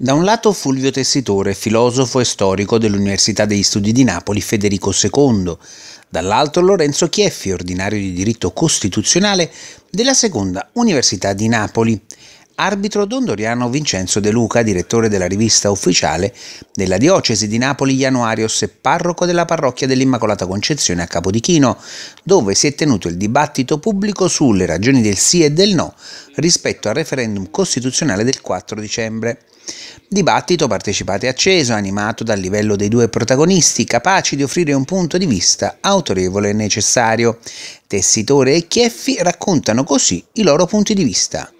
Da un lato Fulvio Tessitore, filosofo e storico dell'Università degli Studi di Napoli Federico II, dall'altro Lorenzo Chieffi, ordinario di diritto costituzionale della Seconda Università di Napoli arbitro Don Doriano Vincenzo De Luca, direttore della rivista ufficiale della diocesi di Napoli Januarios e parroco della parrocchia dell'Immacolata Concezione a Capodichino, dove si è tenuto il dibattito pubblico sulle ragioni del sì e del no rispetto al referendum costituzionale del 4 dicembre. Dibattito partecipato e acceso, animato dal livello dei due protagonisti, capaci di offrire un punto di vista autorevole e necessario. Tessitore e Chieffi raccontano così i loro punti di vista.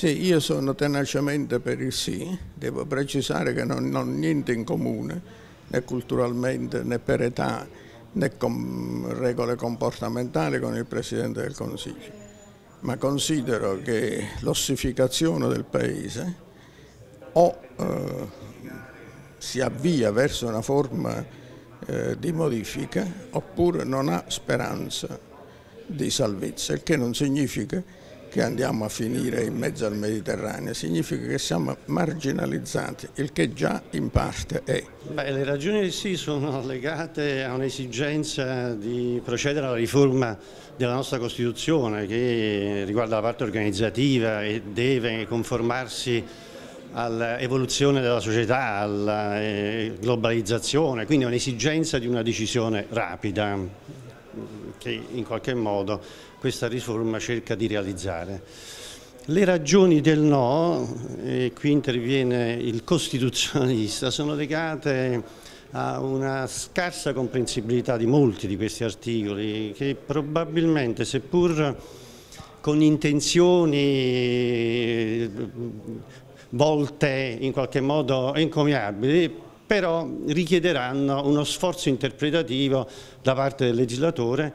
Sì, io sono tenacemente per il sì, devo precisare che non, ho niente in comune, né culturalmente né per età né con regole comportamentali con il Presidente del Consiglio, ma considero che l'ossificazione del Paese o eh, si avvia verso una forma eh, di modifica oppure non ha speranza di salvezza, il che non significa che andiamo a finire in mezzo al Mediterraneo, significa che siamo marginalizzati, il che già in parte è. Beh, le ragioni sì sono legate a un'esigenza di procedere alla riforma della nostra Costituzione che riguarda la parte organizzativa e deve conformarsi all'evoluzione della società, alla eh, globalizzazione, quindi è un'esigenza di una decisione rapida che in qualche modo questa riforma cerca di realizzare. Le ragioni del no, e qui interviene il costituzionalista, sono legate a una scarsa comprensibilità di molti di questi articoli che probabilmente seppur con intenzioni eh, volte in qualche modo encomiabili però richiederanno uno sforzo interpretativo da parte del legislatore.